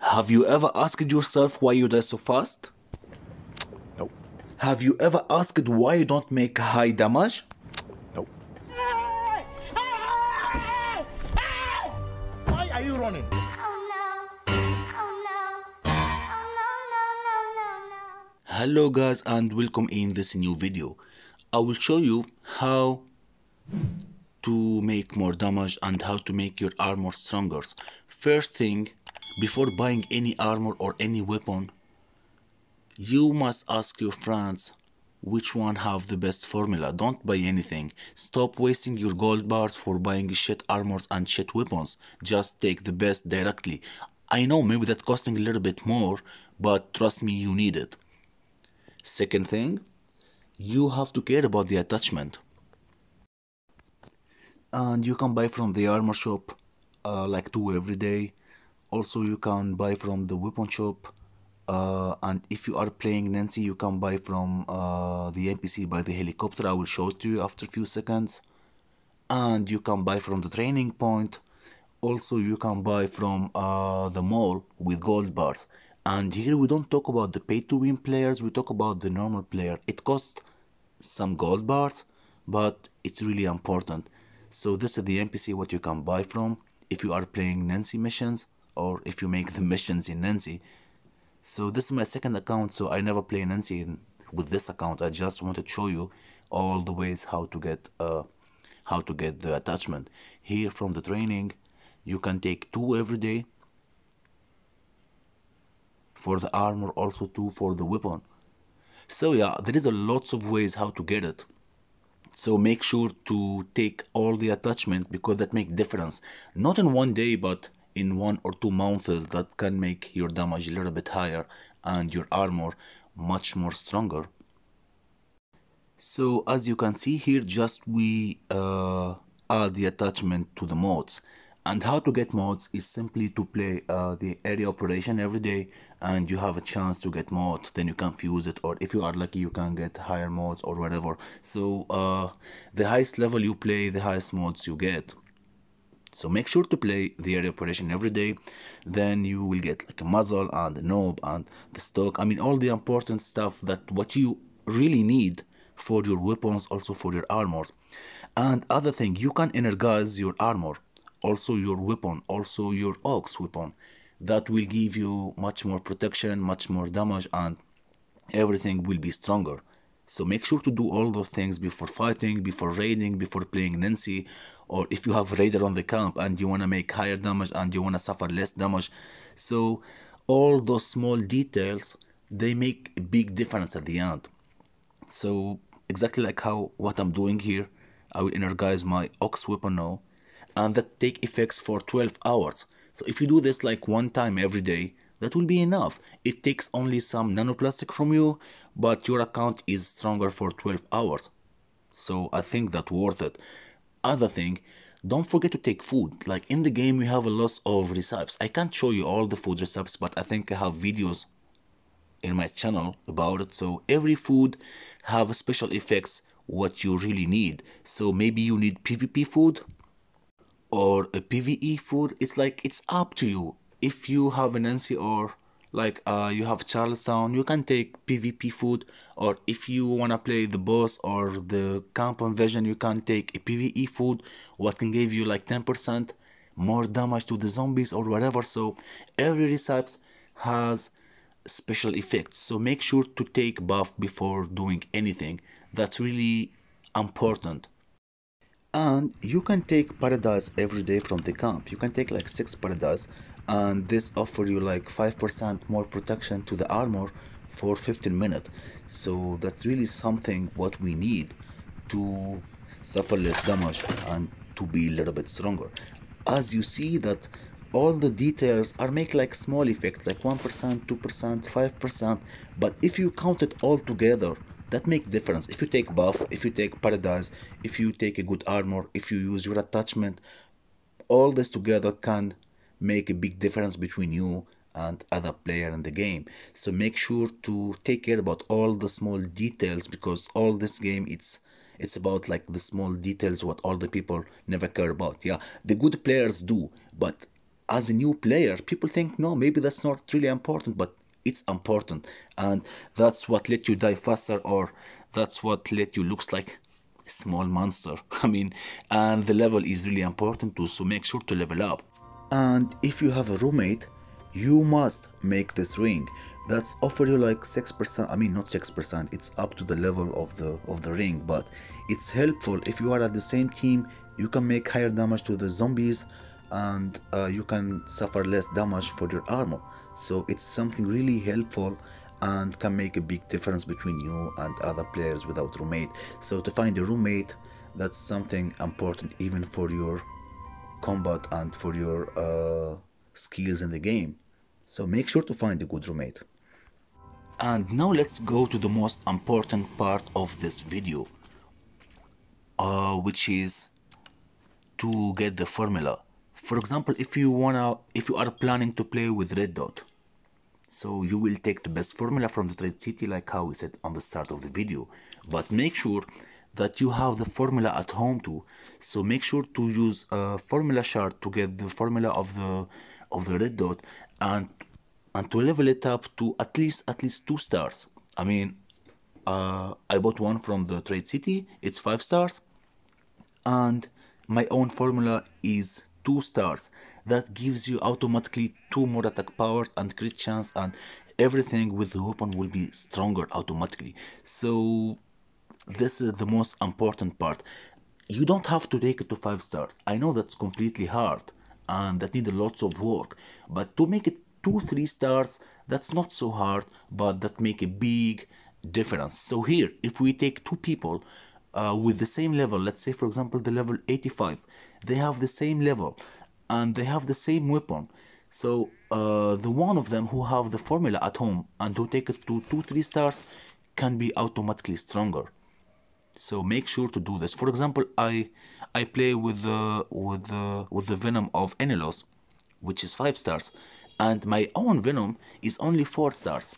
Have you ever asked yourself why you die so fast? Nope. Have you ever asked why you don't make high damage? Nope. Why are you running? Hello guys and welcome in this new video. I will show you how to make more damage and how to make your armor stronger. First thing, before buying any armor or any weapon, you must ask your friends which one have the best formula. Don't buy anything. Stop wasting your gold bars for buying shit armors and shit weapons. Just take the best directly. I know maybe that costing a little bit more, but trust me, you need it. Second thing, you have to care about the attachment. And you can buy from the armor shop uh, like two every day also you can buy from the weapon shop uh, and if you are playing Nancy you can buy from uh, the NPC by the helicopter I will show it to you after a few seconds and you can buy from the training point also you can buy from uh, the mall with gold bars and here we don't talk about the pay to win players we talk about the normal player it costs some gold bars but it's really important so this is the NPC what you can buy from if you are playing Nancy missions or if you make the missions in Nancy. So this is my second account, so I never play Nancy with this account. I just want to show you all the ways how to get uh, how to get the attachment. Here from the training, you can take two every day. For the armor, also two for the weapon. So yeah, there is a lots of ways how to get it. So make sure to take all the attachment because that make difference. Not in one day, but in one or two months that can make your damage a little bit higher and your armor much more stronger so as you can see here just we uh, add the attachment to the mods and how to get mods is simply to play uh, the area operation every day and you have a chance to get mods then you can fuse it or if you are lucky you can get higher mods or whatever so uh, the highest level you play the highest mods you get so make sure to play the area operation every day. Then you will get like a muzzle and a knob and the stock. I mean, all the important stuff that what you really need for your weapons, also for your armors. And other thing, you can energize your armor, also your weapon, also your ox weapon. That will give you much more protection, much more damage, and everything will be stronger. So make sure to do all those things before fighting, before raiding, before playing Nancy, or if you have raider on the camp and you want to make higher damage and you want to suffer less damage. So all those small details, they make a big difference at the end. So exactly like how what I'm doing here, I will energize my ox weapon now and that take effects for 12 hours. So if you do this like one time every day, that will be enough. It takes only some nanoplastic from you, but your account is stronger for 12 hours. So I think that worth it. Other thing, don't forget to take food. Like in the game, you have a lot of recipes. I can't show you all the food recipes, but I think I have videos in my channel about it. So every food have special effects what you really need. So maybe you need PvP food or a PvE food. It's like, it's up to you if you have an NCR like uh, you have Charlestown, you can take PvP food, or if you wanna play the boss or the camp invasion, you can take a PvE food, what can give you like 10% more damage to the zombies or whatever. So every recipe has special effects. So make sure to take buff before doing anything. That's really important and you can take paradise every day from the camp you can take like six paradise and this offer you like 5% more protection to the armor for 15 minutes so that's really something what we need to suffer less damage and to be a little bit stronger as you see that all the details are make like small effects like 1% 2% 5% but if you count it all together that make difference if you take buff if you take paradise if you take a good armor if you use your attachment all this together can make a big difference between you and other player in the game so make sure to take care about all the small details because all this game it's it's about like the small details what all the people never care about yeah the good players do but as a new player people think no maybe that's not really important but it's important and that's what let you die faster or that's what let you looks like small monster i mean and the level is really important too so make sure to level up and if you have a roommate you must make this ring that's offer you like 6% i mean not 6% it's up to the level of the of the ring but it's helpful if you are at the same team you can make higher damage to the zombies and uh, you can suffer less damage for your armor so it's something really helpful and can make a big difference between you and other players without roommate so to find a roommate that's something important even for your combat and for your uh, skills in the game so make sure to find a good roommate and now let's go to the most important part of this video uh, which is to get the formula for example if you wanna if you are planning to play with red dot so you will take the best formula from the trade city like how we said on the start of the video but make sure that you have the formula at home too so make sure to use a formula chart to get the formula of the of the red dot and and to level it up to at least at least two stars i mean uh, i bought one from the trade city it's five stars and my own formula is two stars that gives you automatically two more attack powers and crit chance and everything with the weapon will be stronger automatically so this is the most important part you don't have to take it to five stars i know that's completely hard and that needs lots of work but to make it two three stars that's not so hard but that make a big difference so here if we take two people uh, with the same level let's say for example the level 85 they have the same level and they have the same weapon. So uh, the one of them who have the formula at home and who take it to 2-3 stars can be automatically stronger. So make sure to do this. For example, I I play with the with the with the venom of Enelos, which is five stars, and my own venom is only four stars,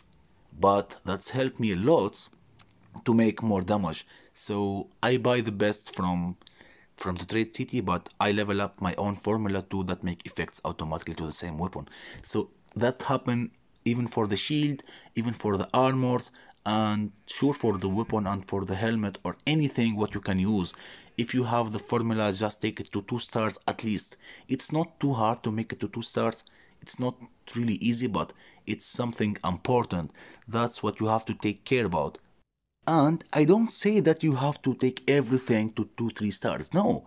but that's helped me a lot to make more damage. So I buy the best from from the trade city, but I level up my own formula too that make effects automatically to the same weapon. So that happen even for the shield, even for the armors, and sure for the weapon and for the helmet or anything what you can use. If you have the formula, just take it to 2 stars at least. It's not too hard to make it to 2 stars. It's not really easy, but it's something important. That's what you have to take care about. And I don't say that you have to take everything to two, three stars. No,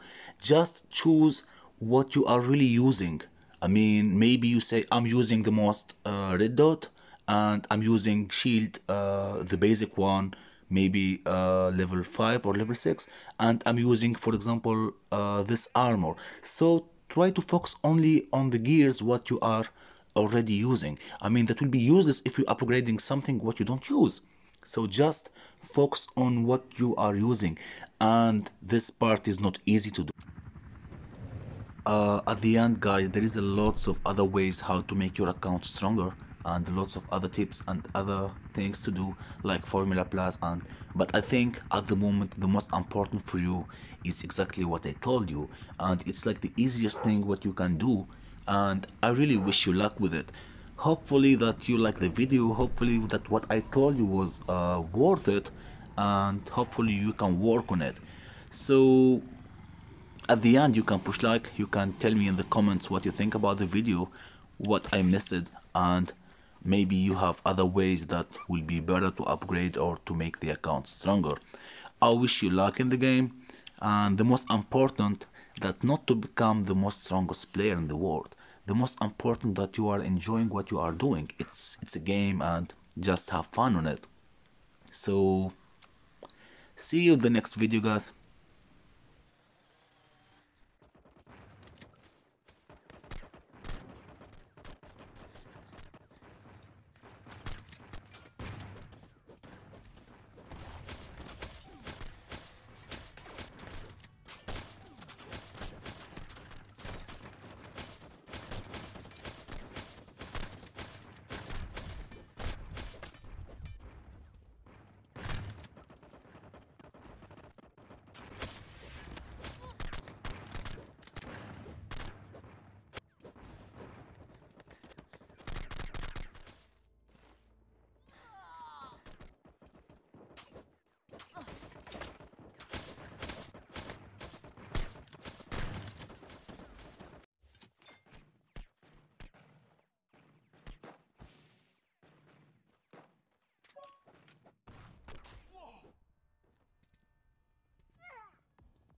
just choose what you are really using. I mean, maybe you say, I'm using the most uh, red dot and I'm using shield, uh, the basic one, maybe uh, level 5 or level 6 and I'm using for example uh, this armor so try to focus only on the gears what you are already using I mean that will be useless if you're upgrading something what you don't use so just focus on what you are using and this part is not easy to do uh, at the end guys there is a lots of other ways how to make your account stronger and lots of other tips and other things to do like formula plus and but i think at the moment the most important for you is exactly what i told you and it's like the easiest thing what you can do and i really wish you luck with it hopefully that you like the video hopefully that what I told you was uh, worth it and hopefully you can work on it so at the end you can push like you can tell me in the comments what you think about the video what I missed and maybe you have other ways that will be better to upgrade or to make the account stronger I wish you luck in the game and the most important that not to become the most strongest player in the world the most important that you are enjoying what you are doing it's it's a game and just have fun on it so see you in the next video guys